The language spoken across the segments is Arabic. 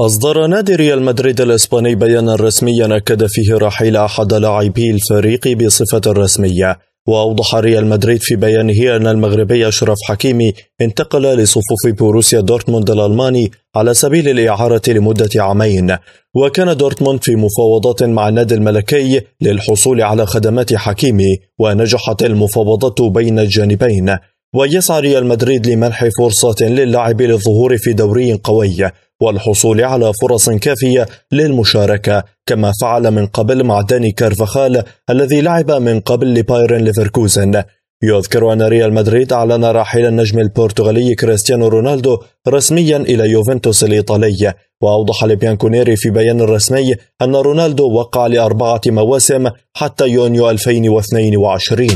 أصدر نادي ريال مدريد الإسباني بيانا رسميا أكد فيه رحيل أحد لاعبي الفريق بصفة رسمية وأوضح ريال مدريد في بيانه أن المغربي أشرف حكيمي انتقل لصفوف بوروسيا دورتموند الألماني على سبيل الإعارة لمدة عامين وكان دورتموند في مفاوضات مع النادي الملكي للحصول على خدمات حكيمي ونجحت المفاوضات بين الجانبين ويسعى ريال مدريد لمنح فرصة للاعب للظهور في دوري قوي والحصول على فرص كافية للمشاركة كما فعل من قبل مع داني كارفاخال الذي لعب من قبل لبايرن ليفركوزن يذكر أن ريال مدريد أعلن رحيل النجم البرتغالي كريستيانو رونالدو رسميا إلى يوفنتوس الإيطالي وأوضح لبيانكونيري في بيان رسمي أن رونالدو وقع لأربعة مواسم حتى يونيو 2022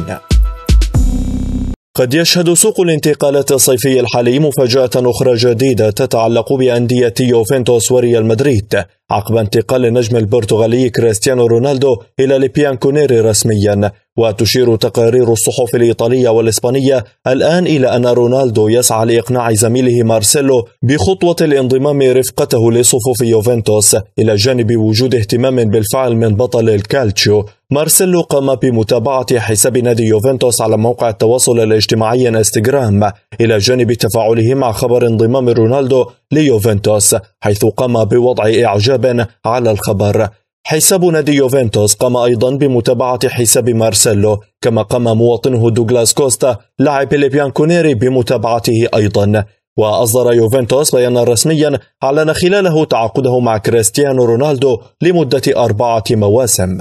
قد يشهد سوق الانتقالات الصيفي الحالي مفاجأة أخرى جديدة تتعلق بأندية يوفنتوس وريال مدريد عقب انتقال النجم البرتغالي كريستيانو رونالدو إلى ليبيان كونيري رسميا وتشير تقارير الصحف الإيطالية والإسبانية الآن إلى أن رونالدو يسعى لإقناع زميله مارسيلو بخطوة الانضمام رفقته لصفوف يوفنتوس إلى جانب وجود اهتمام بالفعل من بطل الكالتشيو مارسيلو قام بمتابعة حساب نادي يوفنتوس على موقع التواصل الاجتماعي انستغرام إلى جانب تفاعله مع خبر انضمام رونالدو ليوفنتوس حيث قام بوضع إعجاب على الخبر حساب نادي يوفنتوس قام أيضا بمتابعة حساب مارسيلو كما قام مواطنه دوغلاس كوستا لاعب كونيري بمتابعته أيضا وأصدر يوفنتوس بيانا رسميا أعلن خلاله تعاقده مع كريستيانو رونالدو لمدة أربعة مواسم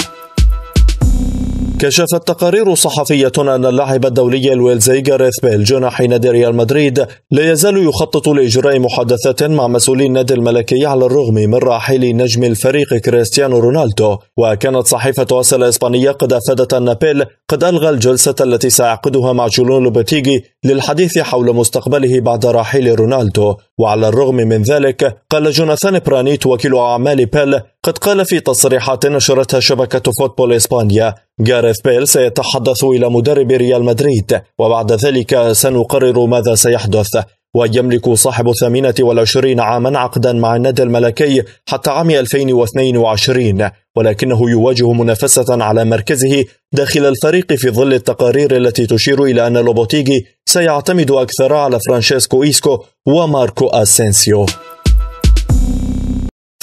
كشفت تقارير صحفية أن اللاعب الدولي الويلزي جاريث بيل جناح نادي ريال مدريد لا يزال يخطط لإجراء محادثات مع مسؤولي النادي الملكي على الرغم من رحيل نجم الفريق كريستيانو رونالدو وكانت صحيفة أس الإسبانية قد أفادت أن بيل قد ألغى الجلسة التي سيعقدها مع جولون لوبيتيغي للحديث حول مستقبله بعد رحيل رونالدو وعلى الرغم من ذلك قال جوناثان برانيت وكيل أعمال بيل قد قال في تصريحات نشرتها شبكة فوتبول إسبانيا جاريث بيل سيتحدث إلى مدرب ريال مدريد وبعد ذلك سنقرر ماذا سيحدث ويملك صاحب الثامنة والعشرين عاما عقدا مع النادي الملكي حتى عام 2022 ولكنه يواجه منافسة على مركزه داخل الفريق في ظل التقارير التي تشير إلى أن لوبوتيغي سيعتمد أكثر على فرانشيسكو إيسكو وماركو أسينسيو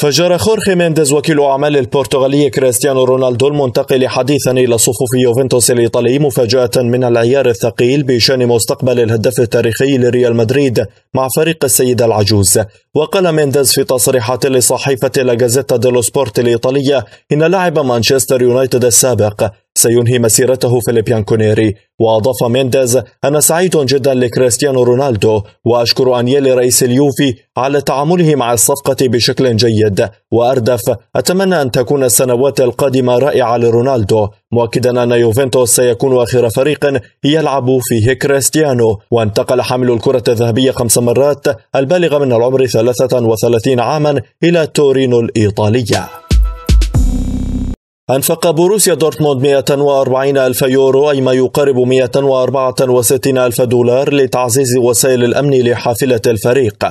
فجر خورخي مينديز وكيل أعمال البرتغالي كريستيانو رونالدو المنتقل حديثا إلى صفوف يوفنتوس الإيطالي مفاجأة من العيار الثقيل بشأن مستقبل الهداف التاريخي لريال مدريد مع فريق السيدة العجوز وقال مينديز في تصريحات لصحيفة لاجازيتا ديلو سبورت الإيطالية إن لاعب مانشستر يونايتد السابق سينهي مسيرته فيليبيان كونيري وأضاف مينديز أنا سعيد جدا لكريستيانو رونالدو وأشكر أنيلي رئيس اليوفي على تعامله مع الصفقة بشكل جيد وأردف أتمنى أن تكون السنوات القادمة رائعة لرونالدو مؤكدا أن يوفنتوس سيكون آخر فريق يلعب فيه كريستيانو وانتقل حامل الكرة الذهبية خمس مرات البالغ من العمر 33 عاما إلى تورينو الإيطالية أنفق بروسيا دورتموند 140 ألف يورو أي ما يقارب 164 ألف دولار لتعزيز وسائل الأمن لحافلة الفريق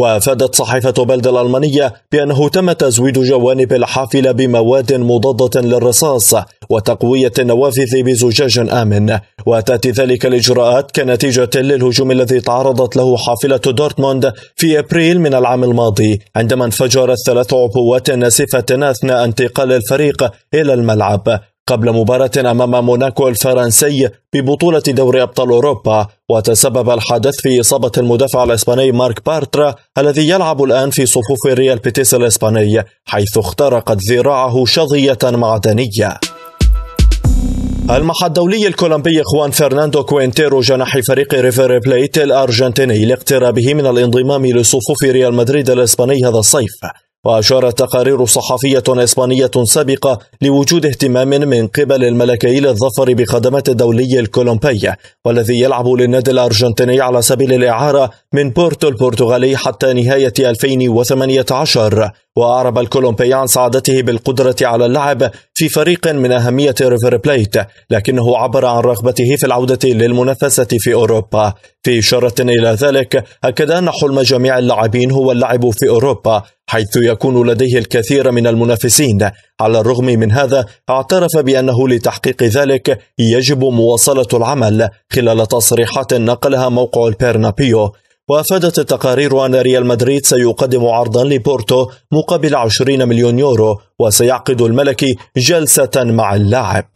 وأفادت صحيفة بلد الألمانية بأنه تم تزويد جوانب الحافلة بمواد مضادة للرصاص وتقوية النوافذ بزجاج آمن وتأتي ذلك الإجراءات كنتيجة للهجوم الذي تعرضت له حافلة دورتموند في أبريل من العام الماضي عندما انفجرت ثلاث عبوات ناسفة أثناء انتقال الفريق إلى الملعب قبل مباراة أمام موناكو الفرنسي ببطولة دوري أبطال أوروبا وتسبب الحدث في إصابة المدافع الإسباني مارك بارترا الذي يلعب الآن في صفوف ريال بيتيس الإسباني حيث اخترقت ذراعه شظية معدنية المحا الدولي الكولومبي خوان فرناندو كوينتيرو جناح فريق ريفر بلايت الأرجنتيني لاقترابه من الانضمام لصفوف ريال مدريد الإسباني هذا الصيف وأشارت تقارير صحفية إسبانية سابقة لوجود اهتمام من قبل الملكي للظفر بخدمات الدولي الكولومبي والذي يلعب للنادي الأرجنتيني على سبيل الإعارة من بورتو البرتغالي حتى نهاية 2018 وأعرب الكولومبي عن سعادته بالقدرة على اللعب في فريق من أهمية ريفر بليت لكنه عبر عن رغبته في العودة للمنافسة في أوروبا في إشارة إلى ذلك أكد أن حلم جميع اللاعبين هو اللعب في أوروبا حيث يكون لديه الكثير من المنافسين على الرغم من هذا اعترف بأنه لتحقيق ذلك يجب مواصلة العمل خلال تصريحات نقلها موقع البيرنابيو وافادت التقارير ان ريال مدريد سيقدم عرضا لبورتو مقابل 20 مليون يورو وسيعقد الملكي جلسه مع اللاعب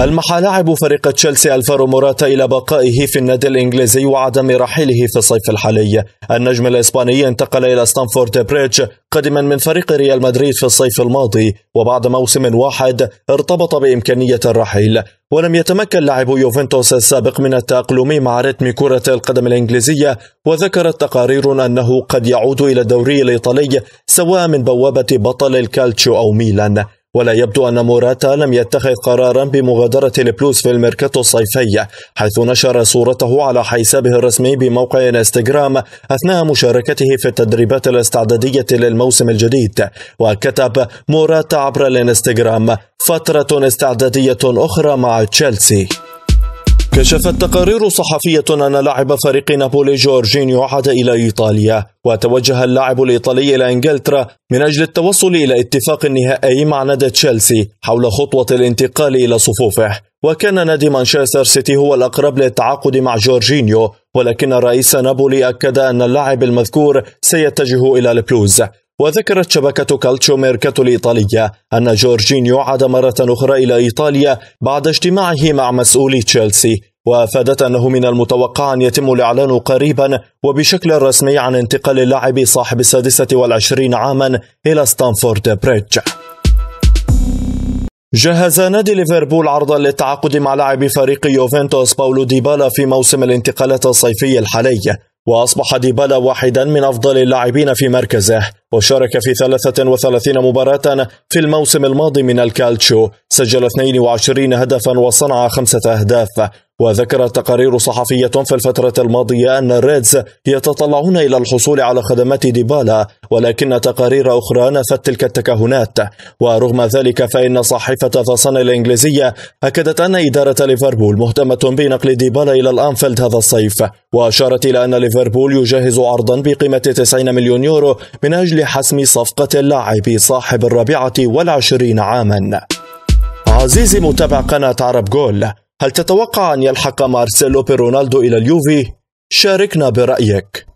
ألمح لاعب فريق تشيلسي ألفارو موراتا إلى بقائه في النادي الإنجليزي وعدم رحيله في الصيف الحالي النجم الإسباني انتقل إلى ستانفورد بريدج قادما من فريق ريال مدريد في الصيف الماضي وبعد موسم واحد ارتبط بإمكانية الرحيل ولم يتمكن لاعب يوفنتوس السابق من التأقلم مع رتم كرة القدم الإنجليزية وذكرت تقارير أنه قد يعود إلى الدوري الإيطالي سواء من بوابة بطل الكالتشو أو ميلان ولا يبدو أن موراتا لم يتخذ قرارا بمغادرة البلوز في الميركاتو الصيفي حيث نشر صورته على حسابه الرسمي بموقع انستغرام أثناء مشاركته في التدريبات الاستعدادية للموسم الجديد وكتب موراتا عبر الانستغرام فترة استعدادية أخرى مع تشيلسي كشفت تقارير صحفية أن لاعب فريق نابولي جورجينيو عاد إلى إيطاليا وتوجه اللاعب الإيطالي إلى إنجلترا من أجل التوصل إلى اتفاق نهائي مع نادي تشيلسي حول خطوة الانتقال إلى صفوفه وكان نادي مانشستر سيتي هو الأقرب للتعاقد مع جورجينيو ولكن رئيس نابولي أكد أن اللاعب المذكور سيتجه إلى البلوز وذكرت شبكة كالتشو ميركاتو الإيطالية أن جورجينيو عاد مرة أخرى إلى إيطاليا بعد اجتماعه مع مسؤولي تشيلسي وافادت أنه من المتوقع أن يتم الإعلان قريبا وبشكل رسمي عن انتقال اللاعب صاحب السادسة والعشرين عاما إلى ستانفورد بريدج جهز نادي ليفربول عرضا للتعاقد مع لاعب فريق يوفنتوس باولو ديبالا في موسم الانتقالات الصيفي الحالي وأصبح ديبالا واحدا من أفضل اللاعبين في مركزه وشارك في 33 مباراة في الموسم الماضي من الكالتشو سجل 22 هدفا وصنع خمسة أهداف وذكرت تقارير صحفية في الفترة الماضية أن الريدز يتطلعون إلى الحصول على خدمات ديبالا ولكن تقارير أخرى نفت تلك التكهنات ورغم ذلك فإن صحيفة ذا الإنجليزية أكدت أن إدارة ليفربول مهتمة بنقل ديبالا إلى الأنفيلد هذا الصيف وأشارت إلى أن ليفربول يجهز عرضا بقيمة 90 مليون يورو من أجل حسم صفقة اللاعب صاحب الرابعة والعشرين عاما عزيزي متابع قناة عرب جول هل تتوقع أن يلحق مارسيلو برونالدو إلى اليوفي؟ شاركنا برأيك